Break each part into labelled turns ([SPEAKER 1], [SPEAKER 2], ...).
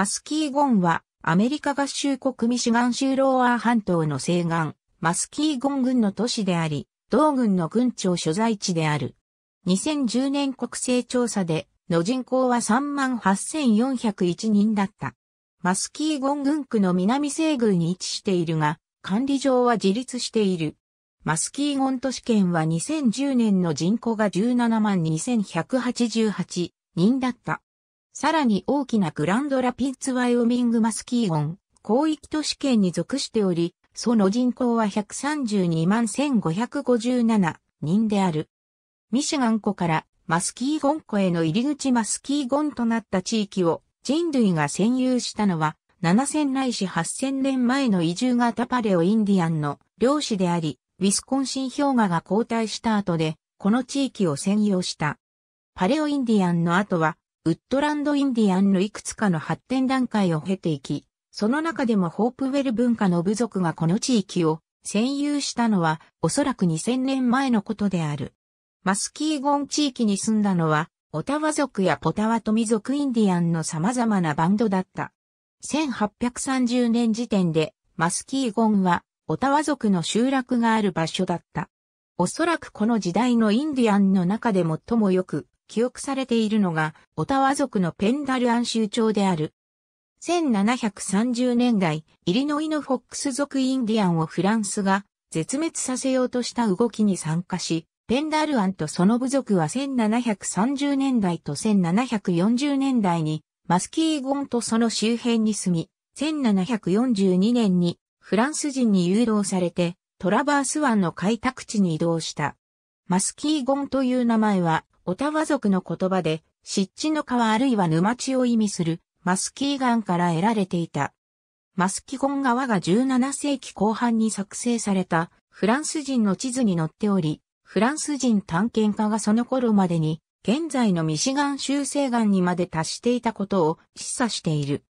[SPEAKER 1] マスキーゴンは、アメリカ合衆国ミシガン州ローアー半島の西岸、マスキーゴン郡の都市であり、同郡の郡庁所在地である。2010年国勢調査で、の人口は38,401人だった。マスキーゴン郡区の南西郡に位置しているが、管理上は自立している。マスキーゴン都市圏は2010年の人口が17万2188人だった。さらに大きなグランドラピッツワイオミングマスキーオン、広域都市圏に属しており、その人口は132万1557人である。ミシガン湖からマスキーゴン湖への入り口マスキーゴンとなった地域を人類が占有したのは7000来し8000年前の移住型パレオインディアンの漁師であり、ウィスコンシン氷河が後退した後で、この地域を占有した。パレオインディアンの後は、ウッドランドインディアンのいくつかの発展段階を経ていき、その中でもホープウェル文化の部族がこの地域を占有したのはおそらく2000年前のことである。マスキーゴン地域に住んだのは、オタワ族やポタワトミ族インディアンの様々なバンドだった。1830年時点で、マスキーゴンは、オタワ族の集落がある場所だった。おそらくこの時代のインディアンの中で最もよく、記憶されているのが、オタワ族のペンダルアン州長である。1730年代、イリノイのフォックス族インディアンをフランスが絶滅させようとした動きに参加し、ペンダルアンとその部族は1730年代と1740年代にマスキーゴンとその周辺に住み、1742年にフランス人に誘導されてトラバース湾の開拓地に移動した。マスキーゴンという名前はオタワ族の言葉で、湿地の川あるいは沼地を意味する、マスキーガンから得られていた。マスキゴン川が17世紀後半に作成されたフランス人の地図に載っており、フランス人探検家がその頃までに、現在のミシガン州西岸にまで達していたことを示唆している。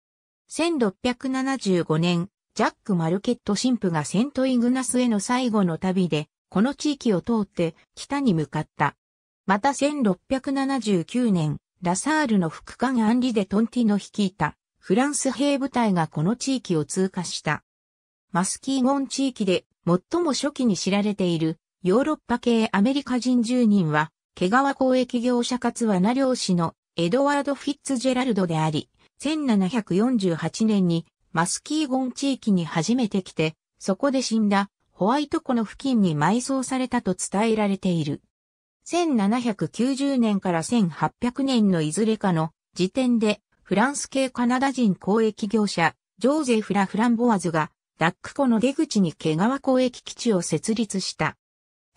[SPEAKER 1] 1675年、ジャック・マルケット神父がセント・イグナスへの最後の旅で、この地域を通って北に向かった。また1679年、ラサールの副官アンリ・デ・トンティの率いたフランス兵部隊がこの地域を通過した。マスキーゴン地域で最も初期に知られているヨーロッパ系アメリカ人住人は、毛皮交易業者かつ罠漁師のエドワード・フィッツジェラルドであり、1748年にマスキーゴン地域に初めて来て、そこで死んだホワイト湖の付近に埋葬されたと伝えられている。1790年から1800年のいずれかの時点で、フランス系カナダ人交易業者、ジョーゼフ・ラ・フランボワズが、ラック湖の出口に毛皮交易基地を設立した。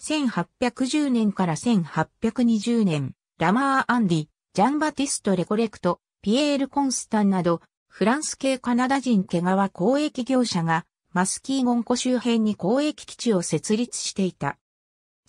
[SPEAKER 1] 1810年から1820年、ラマー・アンディ、ジャンバティスト・レコレクト、ピエール・コンスタンなど、フランス系カナダ人毛皮交易業者が、マスキーゴン湖周辺に交易基地を設立していた。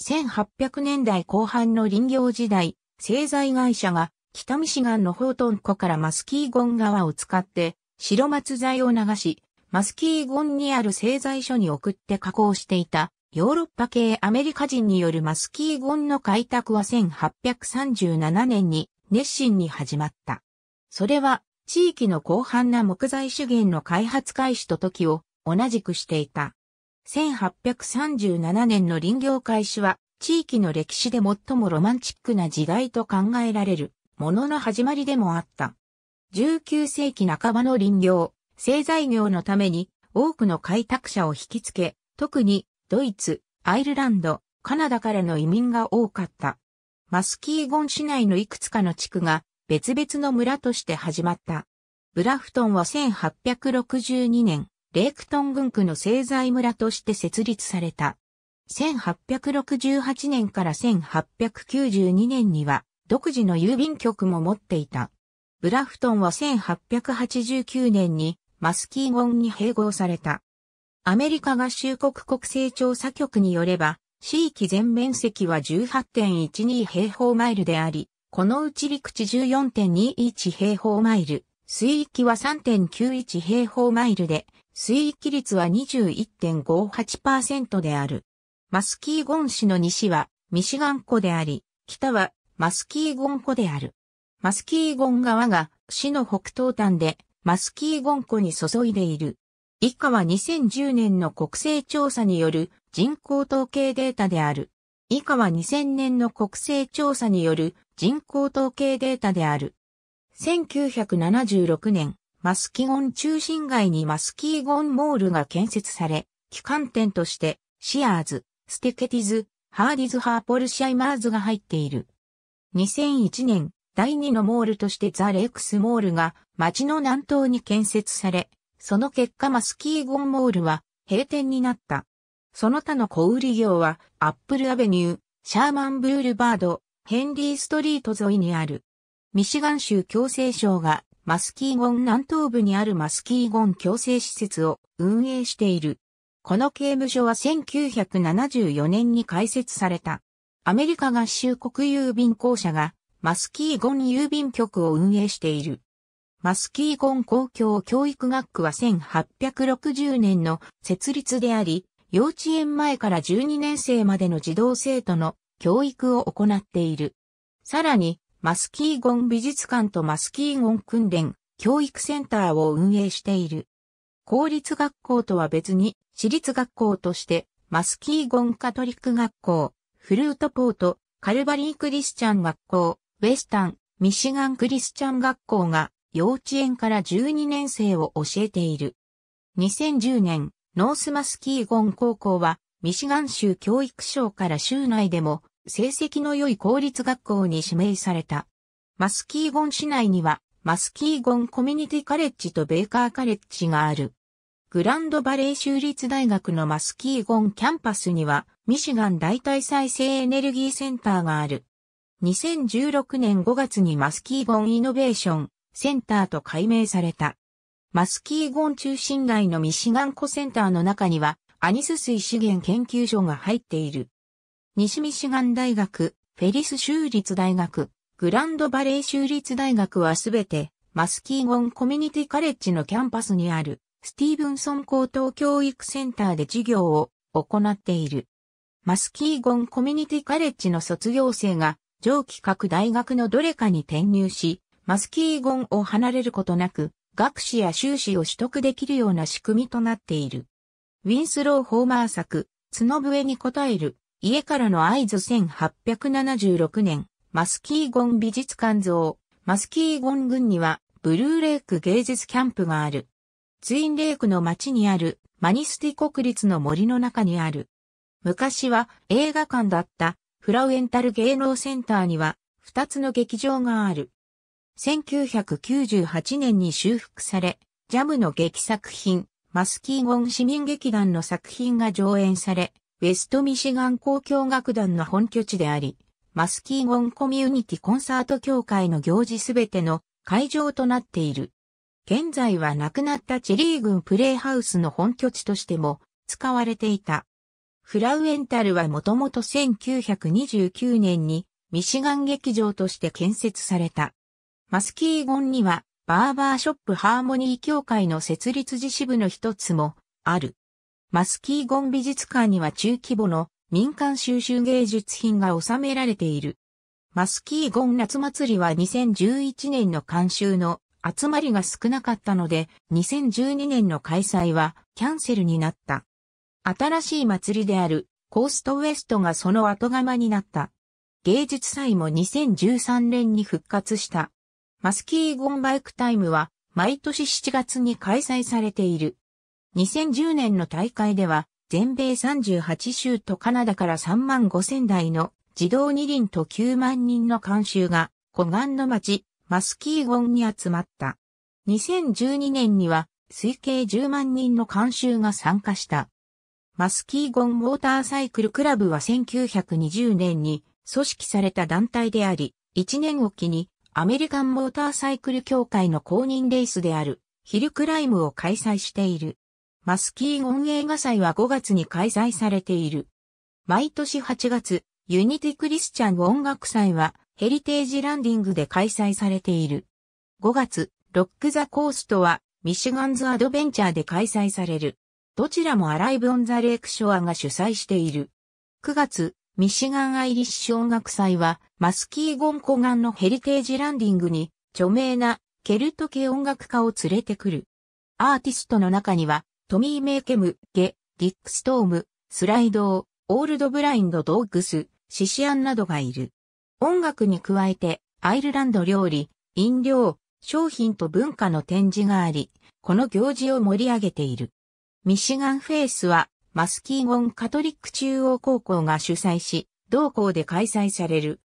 [SPEAKER 1] 1800年代後半の林業時代、製材会社が北ミシガンのホートン湖からマスキーゴン川を使って白松材を流し、マスキーゴンにある製材所に送って加工していたヨーロッパ系アメリカ人によるマスキーゴンの開拓は1837年に熱心に始まった。それは地域の広範な木材資源の開発開始と時を同じくしていた。1837年の林業開始は、地域の歴史で最もロマンチックな時代と考えられるものの始まりでもあった。19世紀半ばの林業、製材業のために多くの開拓者を引きつけ、特にドイツ、アイルランド、カナダからの移民が多かった。マスキーゴン市内のいくつかの地区が別々の村として始まった。ブラフトンは1862年、レイクトン郡区の製材村として設立された。1868年から1892年には独自の郵便局も持っていた。ブラフトンは1889年にマスキーゴンに併合された。アメリカ合衆国国勢調査局によれば、地域全面積は18.12平方マイルであり、このうち陸地14.21平方マイル、水域は3.91平方マイルで、水域率は21.58%である。マスキーゴン市の西はミシガン湖であり、北はマスキーゴン湖である。マスキーゴン川が市の北東端でマスキーゴン湖に注いでいる。以下は2010年の国勢調査による人口統計データである。以下は2000年の国勢調査による人口統計データである。1976年、マスキゴン中心街にマスキーゴンモールが建設され、機関店として、シアーズ、ステケティズ、ハーディズ・ハーポルシャイマーズが入っている。2001年、第2のモールとしてザ・レックスモールが街の南東に建設され、その結果マスキーゴンモールは閉店になった。その他の小売業はアップルアベニュー、シャーマンブールバード、ヘンリーストリート沿いにある。ミシガン州共生省がマスキーゴン南東部にあるマスキーゴン共生施設を運営している。この刑務所は1974年に開設された。アメリカ合衆国郵便公社がマスキーゴン郵便局を運営している。マスキーゴン公共教育学区は1860年の設立であり、幼稚園前から12年生までの児童生徒の教育を行っている。さらに、マスキーゴン美術館とマスキーゴン訓練、教育センターを運営している。公立学校とは別に、私立学校として、マスキーゴンカトリック学校、フルートポート、カルバリークリスチャン学校、ウェスタン、ミシガンクリスチャン学校が、幼稚園から12年生を教えている。2010年、ノースマスキーゴン高校は、ミシガン州教育省から州内でも成績の良い公立学校に指名された。マスキーゴン市内には、マスキーゴンコミュニティカレッジとベーカーカレッジがある。グランドバレー州立大学のマスキーゴンキャンパスには、ミシガン代替再生エネルギーセンターがある。2016年5月にマスキーゴンイノベーションセンターと改名された。マスキーゴン中心街のミシガン湖センターの中には、アニス水資源研究所が入っている。西ミシガン大学、フェリス州立大学、グランドバレー州立大学はすべて、マスキーゴンコミュニティカレッジのキャンパスにある、スティーブンソン高等教育センターで授業を行っている。マスキーゴンコミュニティカレッジの卒業生が、上記各大学のどれかに転入し、マスキーゴンを離れることなく、学士や修士を取得できるような仕組みとなっている。ウィンスロー・ホーマー作、角笛に応える、家からの合図1876年、マスキーゴン美術館像、マスキーゴン郡には、ブルーレイク芸術キャンプがある。ツインレイクの町にある、マニスティ国立の森の中にある。昔は映画館だったフラウエンタル芸能センターには2つの劇場がある。1998年に修復され、ジャムの劇作品、マスキーゴン市民劇団の作品が上演され、ウェストミシガン交響楽団の本拠地であり、マスキーゴンコミュニティコンサート協会の行事すべての会場となっている。現在は亡くなったチェリー軍プレイハウスの本拠地としても使われていた。フラウエンタルはもともと1929年にミシガン劇場として建設された。マスキーゴンにはバーバーショップハーモニー協会の設立自治部の一つもある。マスキーゴン美術館には中規模の民間収集芸術品が収められている。マスキーゴン夏祭りは2011年の監修の集まりが少なかったので、2012年の開催はキャンセルになった。新しい祭りであるコーストウエストがその後釜になった。芸術祭も2013年に復活した。マスキーゴンバイクタイムは毎年7月に開催されている。2010年の大会では、全米38州とカナダから3万5千台の自動二輪と9万人の監修が、湖岸の町、マスキーゴンに集まった。2012年には、推計10万人の監修が参加した。マスキーゴンモーターサイクルクラブは1920年に組織された団体であり、1年おきにアメリカンモーターサイクル協会の公認レースであるヒルクライムを開催している。マスキーゴン映画祭は5月に開催されている。毎年8月、ユニティクリスチャン音楽祭はヘリテージランディングで開催されている。5月、ロックザコーストはミシガンズアドベンチャーで開催される。どちらもアライブ・オン・ザ・レイク・ショアが主催している。9月、ミシガン・アイリッシュ音楽祭は、マスキー・ゴン・コガンのヘリテージ・ランディングに、著名なケルト系音楽家を連れてくる。アーティストの中には、トミー・メイケム、ゲ、ディック・ストーム、スライドー、オールド・ブラインド・ドッグス、シシアンなどがいる。音楽に加えて、アイルランド料理、飲料、商品と文化の展示があり、この行事を盛り上げている。ミシガンフェイスは、マスキーゴンカトリック中央高校が主催し、同校で開催される。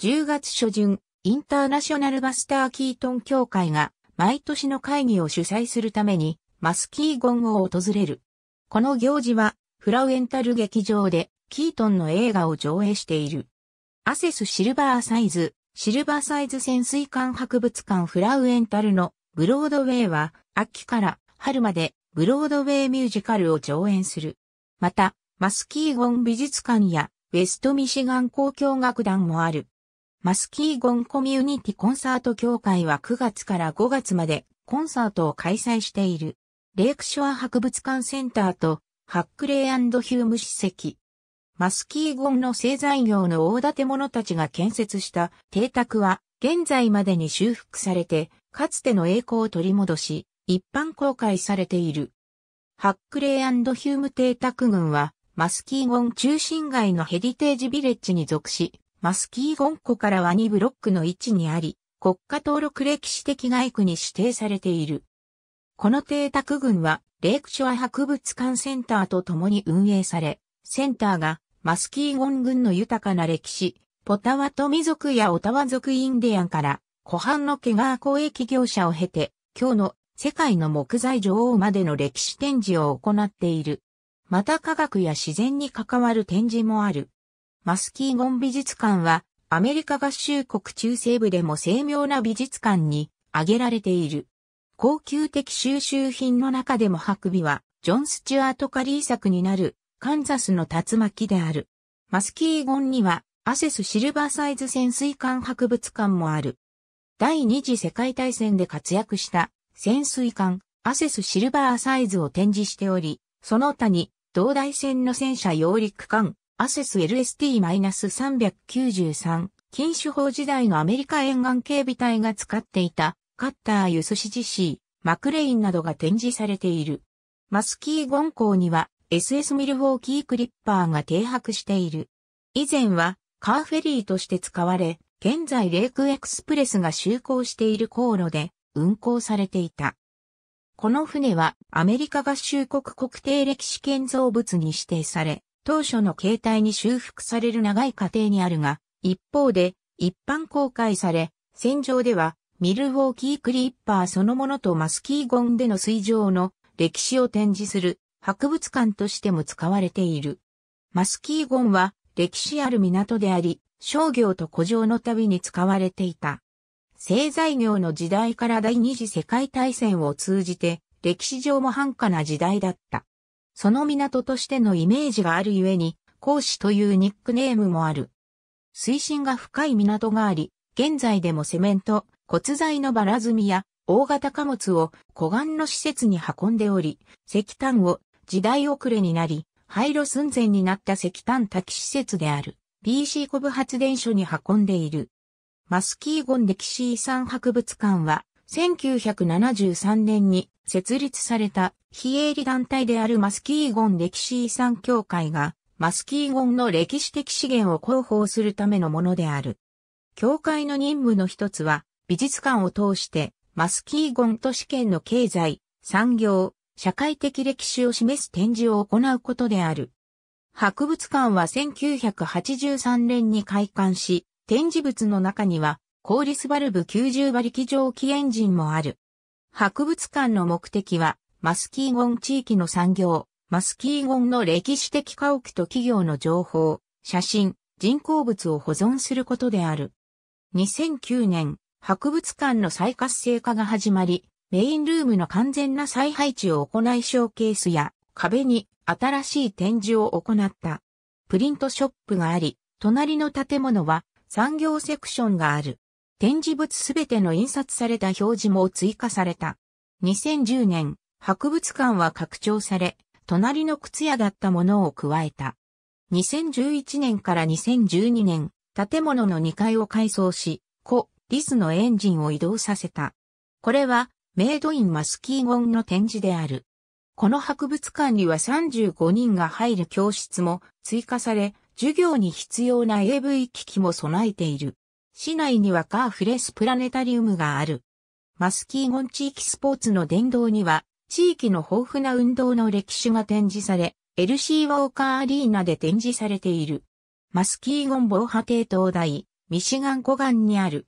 [SPEAKER 1] 10月初旬、インターナショナルバスターキートン協会が毎年の会議を主催するためにマスキーゴンを訪れる。この行事は、フラウエンタル劇場で、キートンの映画を上映している。アセスシルバーサイズ、シルバーサイズ潜水艦博物館フラウエンタルのブロードウェイは、秋から春までブロードウェイミュージカルを上演する。また、マスキーゴン美術館やウェストミシガン公共楽団もある。マスキーゴンコミュニティコンサート協会は9月から5月までコンサートを開催している。レイクショア博物館センターと、ハックレイヒューム史跡。マスキーゴンの製材業の大建物たちが建設した邸宅は、現在までに修復されて、かつての栄光を取り戻し、一般公開されている。ハックレイヒューム邸宅群は、マスキーゴン中心街のヘリテージビレッジに属し、マスキーゴン湖からは2ブロックの位置にあり、国家登録歴史的外区に指定されている。この邸宅群は、レイクショア博物館センターと共に運営され、センターがマスキーゴン群の豊かな歴史、ポタワトミ族やオタワ族インディアンから、湖畔のケガー公益業者を経て、今日の世界の木材女王までの歴史展示を行っている。また科学や自然に関わる展示もある。マスキーゴン美術館は、アメリカ合衆国中西部でも精妙な美術館に挙げられている。高級的収集品の中でも白ビは、ジョン・スチュアート・カリー作になる、カンザスの竜巻である。マスキーゴンには、アセスシルバーサイズ潜水艦博物館もある。第二次世界大戦で活躍した潜水艦アセスシルバーサイズを展示しており、その他に同大戦の戦車揚陸艦アセス LST-393 禁止法時代のアメリカ沿岸警備隊が使っていたカッター・ユスシジシー、マクレインなどが展示されている。マスキーゴン港には SS ミルフォーキークリッパーが停泊している。以前はカーフェリーとして使われ、現在レイクエクスプレスが就航している航路で運航されていた。この船はアメリカ合衆国国定歴史建造物に指定され、当初の形態に修復される長い過程にあるが、一方で一般公開され、戦場ではミルウォーキークリッパーそのものとマスキーゴンでの水上の歴史を展示する博物館としても使われている。マスキーゴンは歴史ある港であり、商業と古城の旅に使われていた。製材業の時代から第二次世界大戦を通じて、歴史上も繁華な時代だった。その港としてのイメージがあるゆえに、講師というニックネームもある。水深が深い港があり、現在でもセメント、骨材のばら積みや大型貨物を湖岸の施設に運んでおり、石炭を時代遅れになり、廃炉寸前になった石炭滝施設である BC コブ発電所に運んでいる。マスキーゴン歴史遺産博物館は1973年に設立された非営利団体であるマスキーゴン歴史遺産協会がマスキーゴンの歴史的資源を広報するためのものである。協会の任務の一つは美術館を通して、マスキーゴン都市圏の経済、産業、社会的歴史を示す展示を行うことである。博物館は1983年に開館し、展示物の中には、効率バルブ90馬力蒸気エンジンもある。博物館の目的は、マスキーゴン地域の産業、マスキーゴンの歴史的家屋と企業の情報、写真、人工物を保存することである。2009年、博物館の再活性化が始まり、メインルームの完全な再配置を行いショーケースや壁に新しい展示を行った。プリントショップがあり、隣の建物は産業セクションがある。展示物すべての印刷された表示も追加された。2010年、博物館は拡張され、隣の靴屋だったものを加えた。2011年から2012年、建物の2階を改装し、リスのエンジンを移動させた。これは、メイドインマスキーゴンの展示である。この博物館には35人が入る教室も追加され、授業に必要な AV 機器も備えている。市内にはカーフレスプラネタリウムがある。マスキーゴン地域スポーツの殿堂には、地域の豊富な運動の歴史が展示され、LC ウォーカーアリーナで展示されている。マスキーゴン防波堤灯台、ミシガン湖岸にある。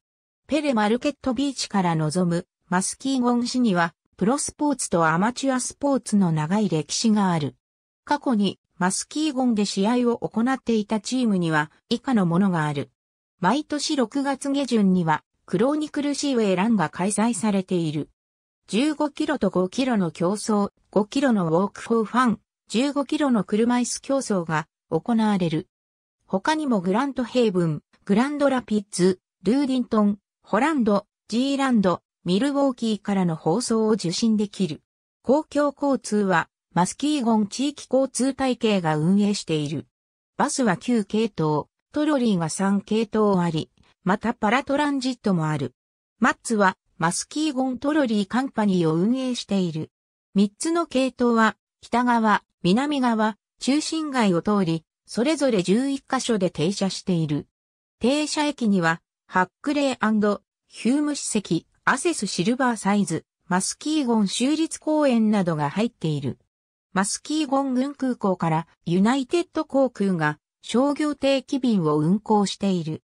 [SPEAKER 1] ペレマルケットビーチから望むマスキーゴン市には、プロスポーツとアマチュアスポーツの長い歴史がある。過去にマスキーゴンで試合を行っていたチームには以下のものがある。毎年6月下旬にはクローニクルシーウェイランが開催されている。15キロと5キロの競争、5キロのウォークフォーファン、15キロの車椅子競争が行われる。他にもグラントヘイブン、グランドラピッツ、ルーディントン、ホランド、ジーランド、ミルウォーキーからの放送を受信できる。公共交通は、マスキーゴン地域交通体系が運営している。バスは9系統、トロリーが3系統あり、またパラトランジットもある。マッツは、マスキーゴントロリーカンパニーを運営している。3つの系統は、北側、南側、中心街を通り、それぞれ11カ所で停車している。停車駅には、ハックレイヒューム史跡、アセスシルバーサイズ、マスキーゴン州立公園などが入っている。マスキーゴン軍空港からユナイテッド航空が商業定期便を運航している。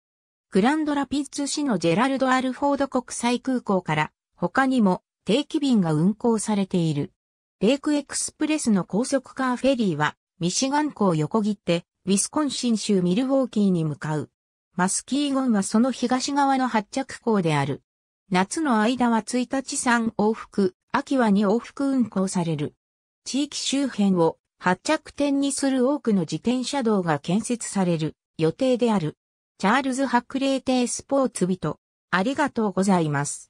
[SPEAKER 1] グランドラピッツ市のジェラルド・アルフォード国際空港から他にも定期便が運航されている。レイクエクスプレスの高速カーフェリーはミシガン港横切ってウィスコンシン州ミルウォーキーに向かう。マスキーゴンはその東側の発着港である。夏の間は1日3往復、秋は2往復運行される。地域周辺を発着点にする多くの自転車道が建設される予定である。チャールズ・ハックレーテースポーツ人、ありがとうございます。